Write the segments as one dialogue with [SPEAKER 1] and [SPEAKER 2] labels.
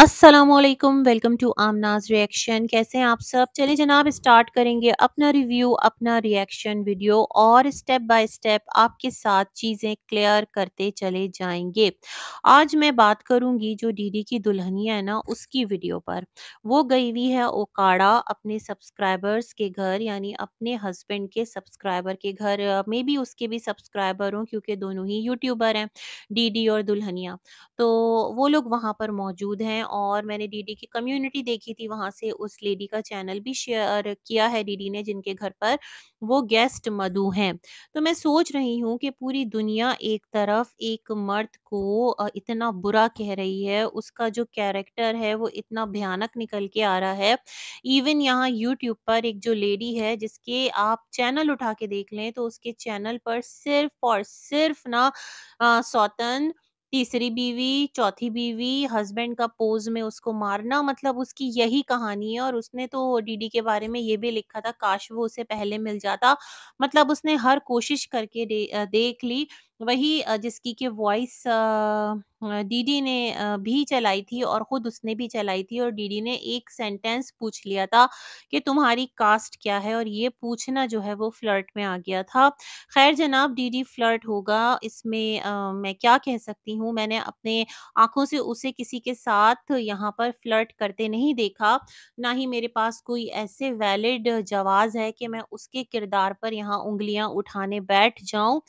[SPEAKER 1] Aslam welcome to आमनाज reaction कैसे हैं आप सब चलिए जनाब स्टार्ट करेंगे अपना रिव्यू अपना रिएक्शन वीडियो और स्टेप बाय स्टेप आपके साथ चीज़ें क्लियर करते चले जाएंगे आज मैं बात करूंगी जो डीडी की दुल्हनिया है ना उसकी वीडियो पर वो गई हुई है ओकाड़ा अपने सब्सक्राइबर्स के घर यानी अपने हस्बैंड के सब्सक्राइबर के घर मे भी उसके भी सब्सक्राइबर हों क्योंकि दोनों ही यूट्यूबर हैं डी और दुल्हनिया तो वो लोग वहाँ पर मौजूद हैं और मैंने डीडी की कम्युनिटी देखी थी वहाँ से उस लेडी का चैनल भी शेयर किया है डीडी ने जिनके घर पर वो गेस्ट मधु हैं तो मैं सोच रही हूँ कि पूरी दुनिया एक तरफ एक मर्द को इतना बुरा कह रही है उसका जो कैरेक्टर है वो इतना भयानक निकल के आ रहा है इवन यहाँ यूट्यूब पर एक जो लेडी है जिसके आप चैनल उठा के देख लें तो उसके चैनल पर सिर्फ और सिर्फ ना सौतन तीसरी बीवी, चौथी बीवी, हस्बैंड का पोज़ में उसको मारना मतलब उसकी यही कहानी है और उसने तो डीडी के बारे में ये भी लिखा था काश वो उसे पहले मिल जाता। मतलब उसने हर कोशिश करके दे, देख ली। वही जिसकी कि वॉइस डीडी ने भी चलाई थी और खुद उसने भी चलाई थी और डीडी ने एक सेंटेंस पूछ लिया था कि तुम्हारी कास्ट क्या है और ये पूछना जो है वो फ्लर्ट में आ गया था। खैर जनाब डीडी फ्लर्ट होगा इसमें मैं क्या कह सकती हूँ मैंने अपने आँखों से उसे किसी के साथ यहाँ पर फ्लर्ट करते नहीं देखा, ना ही मेरे पास कोई ऐसे वैलिड जवाज़ है कि मैं उसके किरदार पर यहाँ उंगलियाँ उठाने बैठ जाऊँ।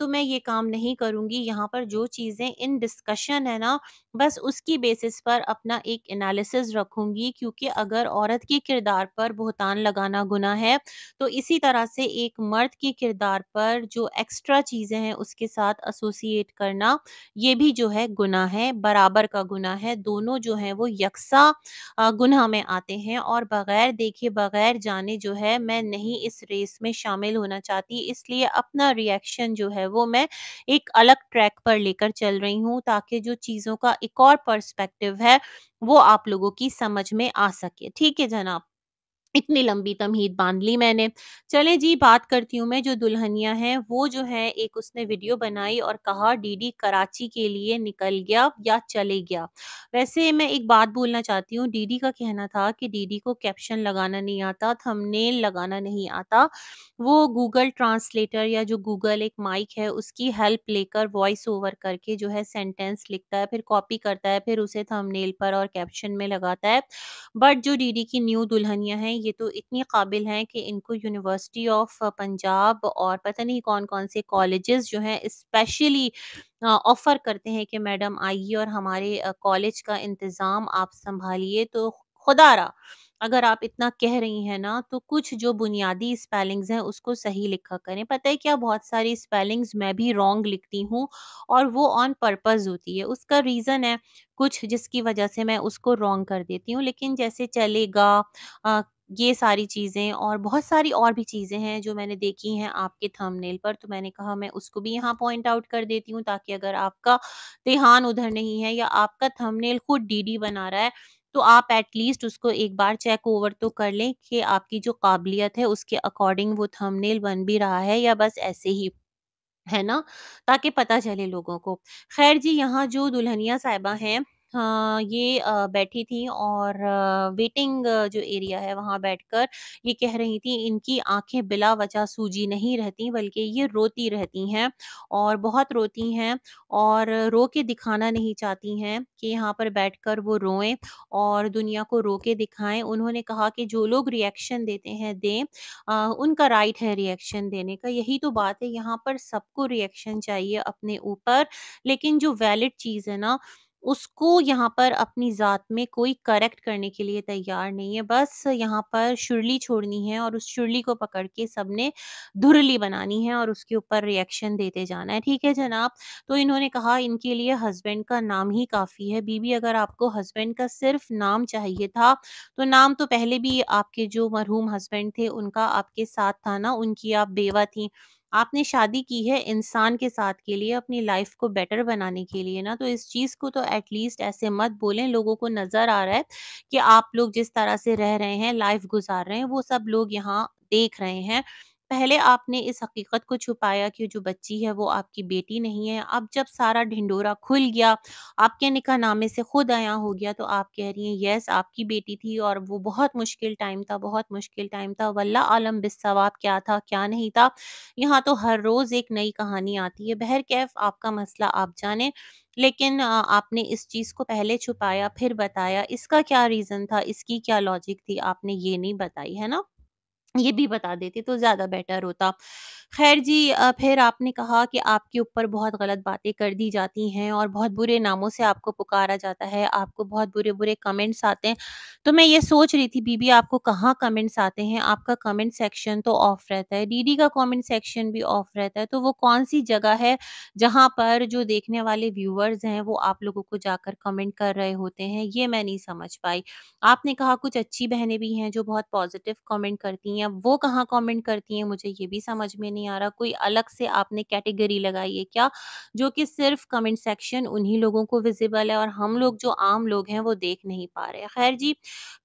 [SPEAKER 1] तो मैं ये ये काम नहीं करूंगी यहाँ पर जो चीज़ें इन डिस्कशन है ना बस उसकी बेसिस पर अपना एक एनालिसिस रखूंगी क्योंकि अगर औरत के किरदार पर बहुतान लगाना गुना है तो इसी तरह से एक मर्द के किरदार पर जो एक्स्ट्रा चीज़ें हैं उसके साथ एसोसिएट करना ये भी जो है गुनाह है बराबर का गुना है दोनों जो है वो यकसा गुना में आते हैं और बग़ैर देखे बग़ैर जाने जो है मैं नहीं इस रेस में शामिल होना चाहती इसलिए अपना रिएक्शन जो है वो मैं एक अलग ट्रैक पर लेकर चल रही हूँ ताकि जो चीज़ों का एक और पर्सपेक्टिव है वो आप लोगों की समझ में आ सके ठीक है जनाब इतनी लंबी तमहीद बांध ली मैंने चले जी बात करती हूँ मैं जो दुल्हनिया है वो जो है एक उसने वीडियो बनाई और कहा डीडी कराची के लिए निकल गया या चले गया वैसे मैं एक बात बोलना चाहती हूँ डीडी का कहना था कि डीडी को कैप्शन लगाना नहीं आता थंबनेल लगाना नहीं आता वो गूगल ट्रांसलेटर या जो गूगल एक माइक है उसकी हेल्प लेकर वॉइस ओवर करके जो है सेंटेंस लिखता है फिर कॉपी करता है फिर उसे थमनेल पर और कैप्शन में लगाता है बट जो डी की न्यू दुल्हनिया है ये तो इतनी काबिल हैं कि इनको यूनिवर्सिटी ऑफ पंजाब और पता नहीं कौन कौन से कॉलेजेस जो हैं स्पेशली ऑफ़र करते हैं कि मैडम आइए और हमारे कॉलेज का इंतज़ाम आप संभालिए तो खुदारा अगर आप इतना कह रही हैं ना तो कुछ जो बुनियादी स्पेलिंग्स हैं उसको सही लिखा करें पता है क्या बहुत सारी स्पेलिंग्स मैं भी रॉन्ग लिखती हूँ और वो ऑन पर्पज़ होती है उसका रीज़न है कुछ जिसकी वजह से मैं उसको रॉन्ग कर देती हूँ लेकिन जैसे चलेगा ये सारी चीज़ें और बहुत सारी और भी चीज़ें हैं जो मैंने देखी हैं आपके थंबनेल पर, तो मैंने कहा मैं उसको भी यहाँ पॉइंट आउट कर देती हूँ ताकि अगर आपका देहान उधर नहीं है या आपका थंबनेल खुद डीडी बना रहा है, तो आप एटलीस्ट उसको एक बार चेक ओवर तो कर लें कि आपकी जो काबिलियत है उसके अकॉर्डिंग वो थंबनेल बन भी रहा है या बस ऐसे ही है ना? ताकि पता चले लोगों को। ख़ैर जी यहाँ जो दुल्हनिया साहिबा हैं हाँ, ये बैठी थी और वेटिंग जो एरिया है वहाँ बैठकर ये कह रही थी इनकी आँखें बिला वजह सूजी नहीं रहती बल्कि ये रोती रहती हैं और बहुत रोती हैं और रो के दिखाना नहीं चाहती हैं कि यहाँ पर बैठकर वो रोएं और दुनिया को रो के दिखाएं। उन्होंने कहा कि जो लोग रिएक्शन देते हैं दें उनका राइट है रिएक्शन देने का। यही तो बात है यहाँ पर सबको रिएक्शन चाहिए अपने ऊपर लेकिन जो वैलिड चीज़ है ना उसको यहाँ पर अपनी ज़ात में कोई करेक्ट करने के लिए तैयार नहीं है। बस यहाँ पर शुरली छोड़नी है और उस शुरली को पकड़ के सबने धुरली बनानी है और उसके ऊपर रिएक्शन देते जाना है। ठीक है जनाब, तो इन्होंने कहा इनके लिए हस्बैंड का नाम ही काफ़ी है। बीबी अगर आपको हस्बैंड का सिर्फ़ नाम चाहिए था, तो नाम तो पहले भी आपके जो मरहूम हस्बैंड थे उनका आपके साथ था ना, उनकी आप बेवा थी आपने शादी की है इंसान के साथ के लिए अपनी लाइफ को बेटर बनाने के लिए ना तो इस चीज़ को तो एटलीस्ट ऐसे मत बोलें लोगों को नज़र आ रहा है कि आप लोग जिस तरह से रह रहे हैं लाइफ गुजार रहे हैं वो सब लोग यहाँ देख रहे हैं पहले आपने इस हकीकत को छुपाया कि जो बच्ची है वो आपकी बेटी नहीं है, अब जब सारा ढिंडोरा खुल गया, आपके निका नामे से खुद आया हो गया तो आप कह रही हैं यस आपकी बेटी थी और वो बहुत मुश्किल टाइम था बहुत मुश्किल टाइम था, वल्ला आलम बिस्सवाब क्या था, क्या नहीं था। यहाँ तो हर रोज़ एक नई कहानी आती है। बहर कैफ आपका मसला आप जाने लेकिन आपने इस चीज़ को पहले छुपाया, फिर बताया, इसका क्या रीज़न था, इसकी क्या लॉजिक थी, आपने ये नहीं बताई, है ना? ये भी बता देते तो ज़्यादा बेटर होता। ख़ैर जी फ़िर आपने कहा कि आपके ऊपर बहुत गलत बातें कर दी जाती हैं और बहुत बुरे नामों से आपको पुकारा जाता है, आपको बहुत बुरे-बुरे कमेंट्स आते हैं। तो मैं ये सोच रही थी बीबी आपको कहाँ कमेंट्स आते हैं? आपका कमेंट सेक्शन तो ऑफ रहता है, डीडी का कमेंट सेक्शन भी ऑफ रहता है। तो वो कौन-सी जगह है जहाँ पर जो देखने वाले व्यूअर्स हैं वो आप लोगों को जाकर कमेंट कर रहे होते हैं? ये मैं नहीं समझ पाई। आपने कहा कुछ अच्छी बहनें भी हैं जो बहुत पॉज़िटिव कमेंट करती हैं। हैं वो कहाँ कमेंट करती हैं मुझे ये भी समझ में नहीं आ रहा कोई अलग से आपने कैटेगरी लगाई है क्या जो कि सिर्फ कमेंट सेक्शन उन्हीं लोगों को विजिबल है और हम लोग जो आम लोग हैं वो देख नहीं पा रहे खैर जी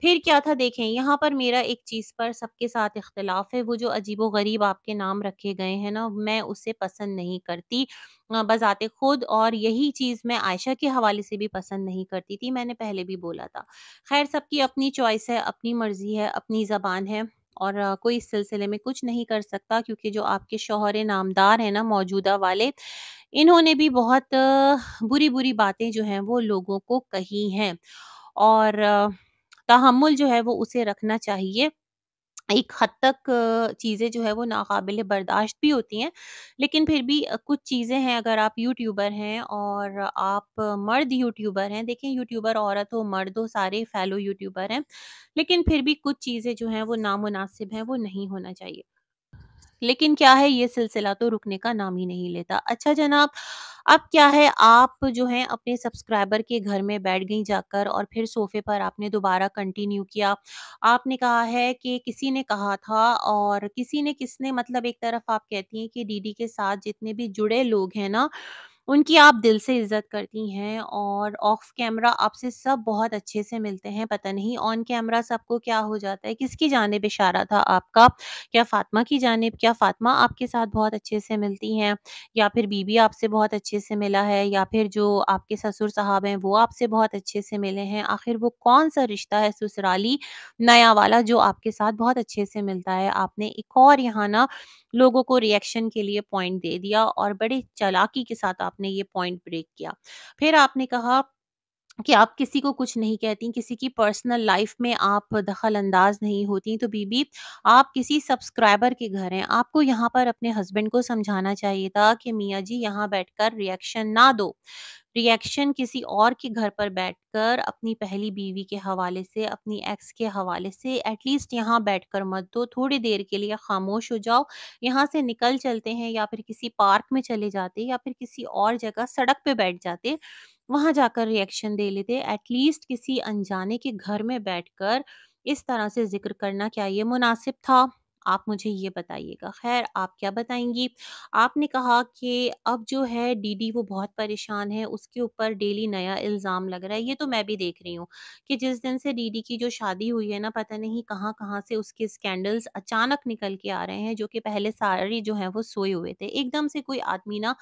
[SPEAKER 1] फिर क्या था देखें यहाँ पर मेरा एक चीज़ पर सबके साथ इख्तलाफ है वो जो अजीब गरीब आपके नाम रखे गए हैं ना मैं उसे पसंद नहीं करती बजाते खुद और यही चीज़ मैं आयशा के हवाले से भी पसंद नहीं करती थी मैंने पहले भी बोला था खैर सबकी अपनी चॉइस है अपनी मर्ज़ी है अपनी ज़बान है और कोई इस सिलसिले में कुछ नहीं कर सकता क्योंकि जो आपके शोहर नामदार हैं ना मौजूदा वाले इन्होंने भी बहुत बुरी बुरी बातें जो हैं वो लोगों को कही हैं और तहमुल जो है वो उसे रखना चाहिए एक हद तक चीज़ें जो है वो नाकबिल बर्दाश्त भी होती हैं, लेकिन फिर भी कुछ चीज़ें हैं अगर आप यूट्यूबर हैं और आप मर्द यूट्यूबर हैं, देखें यूट्यूबर औरत हो, मर्द हो सारे फैलो यूट्यूबर हैं, लेकिन फिर भी कुछ चीज़ें जो हैं वो नामनासिब हैं, वो नहीं होना चाहिए। लेकिन क्या है ये सिलसिला तो रुकने का नाम ही नहीं लेता अच्छा जनाब अब क्या है आप जो है अपने सब्सक्राइबर के घर में बैठ गई जाकर और फिर सोफे पर आपने दोबारा कंटिन्यू किया आपने कहा है कि किसी ने कहा था और किसी ने किसने मतलब एक तरफ आप कहती हैं कि दीदी के साथ जितने भी जुड़े लोग हैं ना उनकी आप दिल से इज़्ज़त करती हैं और ऑफ कैमरा आपसे सब बहुत अच्छे से मिलते हैं, पता नहीं ऑन कैमरा सबको क्या हो जाता है, किसकी जानब इशारा था आपका? क्या फ़ातिमा की जानब क्या फ़ातिमा आपके साथ बहुत अच्छे से मिलती हैं या फिर बीबी आपसे बहुत अच्छे से मिला है या फिर जो आपके ससुर साहब हैं, वो आपसे बहुत अच्छे से मिले हैं? आखिर वो कौन-सा रिश्ता है ससुराली नया वाला जो आपके साथ बहुत अच्छे से मिलता है? आपने एक और यहाँ ना लोगों को रिएक्शन के लिए पॉइंट दे दिया और बड़ी चालाकी के साथ आप आपने ये पॉइंट ब्रेक किया फिर आपने कहा कि आप किसी को कुछ नहीं कहती किसी की पर्सनल लाइफ में आप दखल अंदाज नहीं होती तो बीबी आप किसी सब्सक्राइबर के घर हैं आपको यहाँ पर अपने हस्बैंड को समझाना चाहिए था कि मियाँ जी यहाँ बैठकर रिएक्शन ना दो रिएक्शन किसी और के घर पर बैठकर अपनी पहली बीवी के हवाले से अपनी एक्स के हवाले से एटलीस्ट यहाँ बैठकर मत दो थोड़ी देर के लिए खामोश हो जाओ यहाँ से निकल चलते हैं या फिर किसी पार्क में चले जाते या फिर किसी और जगह सड़क पे बैठ जाते वहां जाकर रिएक्शन दे लेते एटलीस्ट किसी अनजाने के घर में बैठकर इस तरह से जिक्र करना क्या ये मुनासिब था आप मुझे ये बताइएगा। खैर आप क्या बताएंगी आपने कहा कि अब जो है डीडी वो बहुत परेशान है, उसके ऊपर डेली नया इल्ज़ाम लग रहा है। ये तो मैं भी देख रही हूँ कि जिस दिन से डीडी की जो शादी हुई है ना, पता नहीं कहाँ-कहाँ से उसके स्कैंडल्स अचानक निकल के आ रहे हैं, जो कि पहले सारे जो हैं वो सोए हुए थे। एकदम से कोई आदमी ना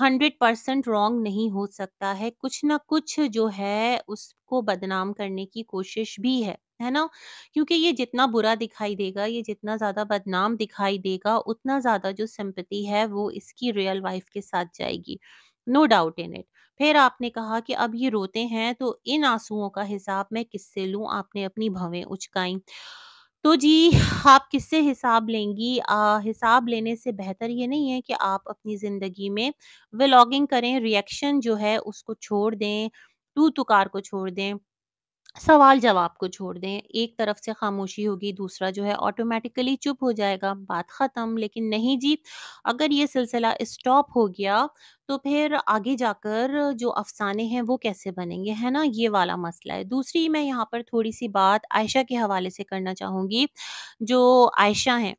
[SPEAKER 1] हंड्रेड परसेंट रॉन्ग नहीं हो सकता है, कुछ ना कुछ जो है उसको बदनाम करने की कोशिश भी है, है ना? क्योंकि ये जितना बुरा दिखाई देगा, ये जितना ज़्यादा बदनाम दिखाई देगा, उतना ज़्यादा जो सिंपति है वो इसकी रियल वाइफ के साथ जाएगी। No doubt in it. फिर आपने कहा कि अब ये रोते हैं तो इन आंसुओं का हिसाब मैं किससे लूं आपने अपनी भवें उचकाई तो जी, आप किससे हिसाब लेंगी? अ, हिसाब लेने से बेहतर ये नहीं है कि आप अपनी ज़िंदगी में व्लॉगिंग करें, रिएक्शन जो है उसको छोड़ दें, तू-तुकार को छोड़ दें। सवाल जवाब को छोड़ दें एक तरफ से खामोशी होगी दूसरा जो है ऑटोमेटिकली चुप हो जाएगा बात ख़त्म लेकिन नहीं जी अगर ये सिलसिला स्टॉप हो गया तो फिर आगे जाकर जो अफसाने हैं वो कैसे बनेंगे है ना ये वाला मसला है दूसरी मैं यहाँ पर थोड़ी सी बात आयशा के हवाले से करना चाहूँगी जो आयशा हैं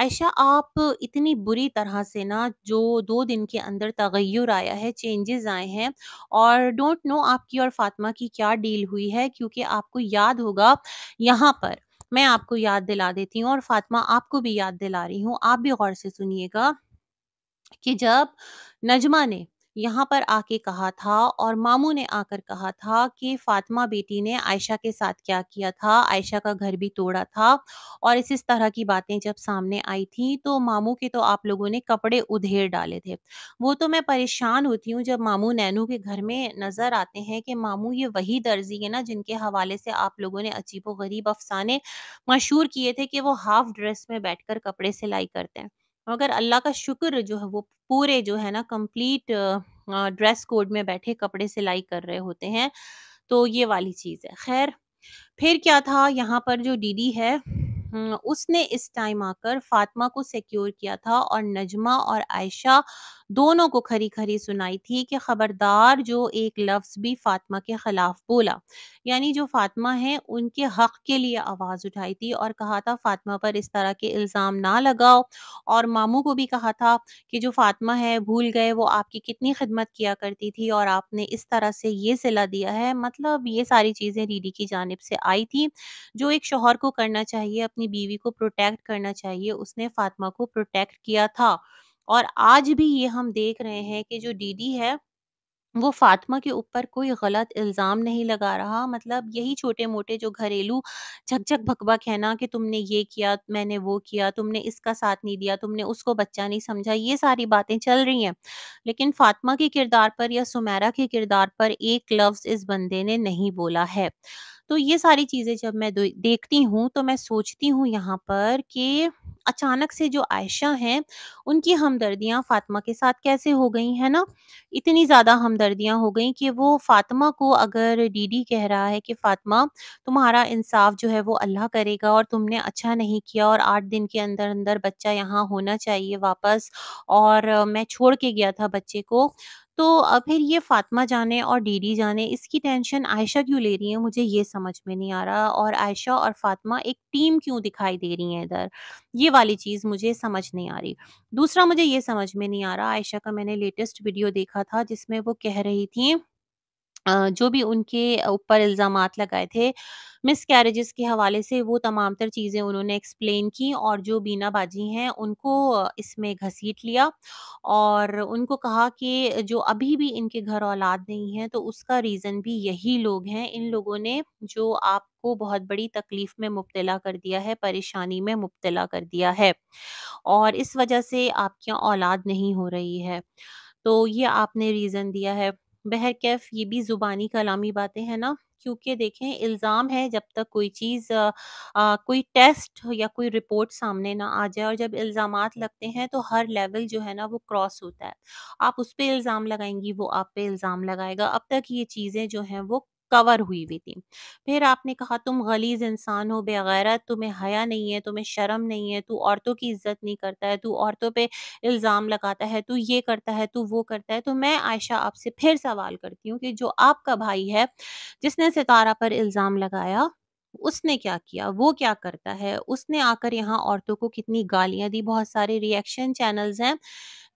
[SPEAKER 1] आयशा आप इतनी बुरी तरह से ना जो दो दिन के अंदर तगैर आया है, चेंजेस आए हैं और डोंट नो आपकी और फ़ातिमा की क्या डील हुई है क्योंकि आपको याद होगा यहाँ पर मैं आपको याद दिला देती हूँ और फ़ातिमा आपको भी याद दिला रही हूँ, आप भी ग़ौर से सुनिएगा कि जब नजमा ने यहाँ पर आके कहा था और मामू ने आकर कहा था कि फातिमा बेटी ने आयशा के साथ क्या किया था आयशा का घर भी तोड़ा था और इस इस तरह की बातें जब सामने आई थी तो मामू के तो आप लोगों ने कपड़े उधेर डाले थे वो तो मैं परेशान होती हूँ जब मामू नैनू के घर में नज़र आते हैं कि मामू ये वही दर्जी है ना जिनके हवाले से आप लोगों ने अजीबो गरीब अफसाने मशहूर किए थे कि वो हाफ ड्रेस में कर कपड़े सिलाई करते हैं मगर अल्लाह का शुक्र जो है वो पूरे जो है ना कंप्लीट ड्रेस कोड में बैठे कपड़े सिलाई कर रहे होते हैं, तो ये वाली चीज़ है। ख़ैर फिर क्या था यहाँ पर जो दीदी है हम्म, उसने इस टाइम आकर फ़ातिमा को सिक्योर किया था और नजमा और आयशा दोनों को खरी खरी सुनाई थी कि खबरदार जो एक लफ्ज भी फातिमा के खिलाफ बोला यानी जो फातिमा है उनके हक के लिए आवाज उठाई थी और कहा था फातिमा पर इस तरह के इल्जाम ना लगाओ और मामू को भी कहा था कि जो फातिमा है भूल गए वो आपकी कितनी खिदमत किया करती थी और आपने इस तरह से ये सिला दिया है मतलब ये सारी चीजें रीडी की जानब से आई थी जो एक शोहर को करना चाहिए अपनी बीवी को प्रोटेक्ट करना चाहिए उसने फातिमा को प्रोटेक्ट किया था और आज भी ये हम देख रहे हैं कि जो डीडी है वो फातिमा के ऊपर कोई गलत इल्ज़ाम नहीं लगा रहा मतलब यही छोटे मोटे जो घरेलू झकझक भकबा कहना कि तुमने ये किया मैंने वो किया तुमने इसका साथ नहीं दिया तुमने उसको बच्चा नहीं समझा ये सारी बातें चल रही हैं लेकिन फातिमा के किरदार पर या सुमेरा के किरदार पर एक लफ्ज़ इस बंदे ने नहीं बोला है तो ये सारी चीज़ें जब मैं देखती हूँ तो मैं सोचती हूँ यहाँ पर कि अचानक से जो आयशा हैं, उनकी हमदर्दियाँ फ़ातिमा के साथ कैसे हो गई, है ना? इतनी ज़्यादा हमदर्दियाँ हो गई कि वो फ़ातिमा को अगर डीडी कह रहा है कि फ़ातिमा तुम्हारा इंसाफ़ जो है वो अल्लाह करेगा और तुमने अच्छा नहीं किया और आठ दिन के अंदर-अंदर बच्चा यहाँ होना चाहिए वापस और मैं छोड़ के गया था बच्चे को। तो फिर ये फ़ातिमा जाने और डीडी जाने इसकी टेंशन आयशा क्यों ले रही है मुझे ये समझ में नहीं आ रहा और आयशा और फ़ातिमा एक टीम क्यों दिखाई दे रही हैं इधर? ये वाली चीज़ मुझे समझ नहीं आ रही। दूसरा मुझे ये समझ में नहीं आ रहा आयशा का मैंने लेटेस्ट वीडियो देखा था जिसमें वो कह रही थी जो भी उनके ऊपर इल्ज़ाम लगाए थे, मिस कैरेज़ के हवाले से वो तमाम-तर चीज़ें उन्होंने एक्सप्लेन की और जो बीना बाजी हैं उनको इसमें घसीट लिया और उनको कहा कि जो अभी भी इनके घर औलाद नहीं है तो उसका रीज़न भी यही लोग हैं। इन लोगों ने जो आपको बहुत बड़ी तकलीफ़ में मुब्तला कर दिया है, परेशानी में मुब्तला कर दिया है और इस वज़ह से आपके यहाँ औलाद नहीं हो रही है। तो ये आपने रीज़न दिया है। बहर कैफ ये भी ज़ुबानी कलामी बातें हैं ना, क्योंकि देखें इल्ज़ाम है जब तक कोई चीज़ आ, कोई टेस्ट या कोई रिपोर्ट सामने ना आ जाए और जब इल्जाम लगते हैं तो हर लेवल जो है ना वो क्रॉस होता है। आप उस पे इल्ज़ाम लगाएंगी वो आप पे इल्ज़ाम लगाएगा। अब तक ये चीज़ें जो हैं वो कवर हुई हुई थी फिर आपने कहा तुम गलीज इंसान हो बेगैरत तुम्हें हया नहीं है तुम्हें शर्म नहीं है तू औरतों की इज्जत नहीं करता है तू औरतों पे इल्ज़ाम लगाता है तू ये करता है तू वो करता है तो मैं आयशा आपसे फिर सवाल करती हूँ कि जो आपका भाई है जिसने सितारा पर इल्ज़ाम लगाया उसने क्या किया वो क्या करता है उसने आकर यहाँ औरतों को कितनी गालियाँ दी बहुत सारे रिएक्शन चैनल्स हैं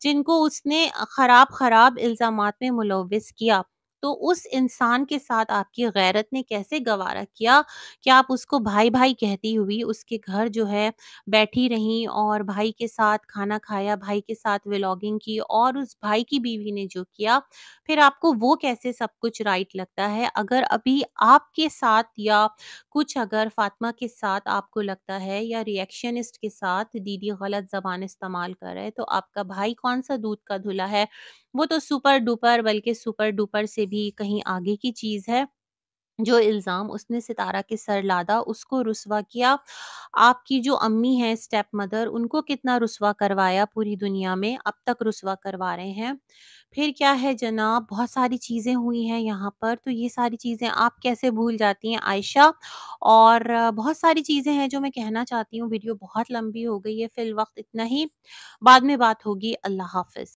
[SPEAKER 1] जिनको उसने ख़राब ख़राब इल्ज़ाम में मुलविस किया तो उस इंसान के साथ आपकी गैरत ने कैसे गवारा किया कि आप उसको भाई भाई कहती हुई उसके घर जो है बैठी रहीं और भाई के साथ खाना खाया भाई के साथ व्लॉगिंग की और उस भाई की बीवी ने जो किया फिर आपको वो कैसे सब कुछ राइट लगता है अगर अभी आपके साथ या कुछ अगर फातिमा के साथ आपको लगता है या रिएक्शनिस्ट के साथ दीदी गलत जबान इस्तेमाल कर रहे तो आपका भाई कौन सा दूध का धुला है वो तो सुपर डुपर बल्कि सुपर डुपर से भी कहीं आगे की चीज़ है। जो इल्ज़ाम उसने सितारा के सर लादा, उसको रुसवा किया। आपकी जो अम्मी हैं स्टेप मदर उनको कितना रुसवा करवाया पूरी दुनिया में, अब तक रुसवा करवा रहे हैं। फिर क्या है जनाब बहुत सारी चीज़ें हुई हैं यहाँ पर, तो ये सारी चीज़ें आप कैसे भूल जाती हैं आयशा? और बहुत सारी चीज़ें हैं जो मैं कहना चाहती हूँ, वीडियो बहुत लंबी हो गई है, फिल वक्त इतना ही। बाद में बात होगी, अल्लाह हाफ़िज़।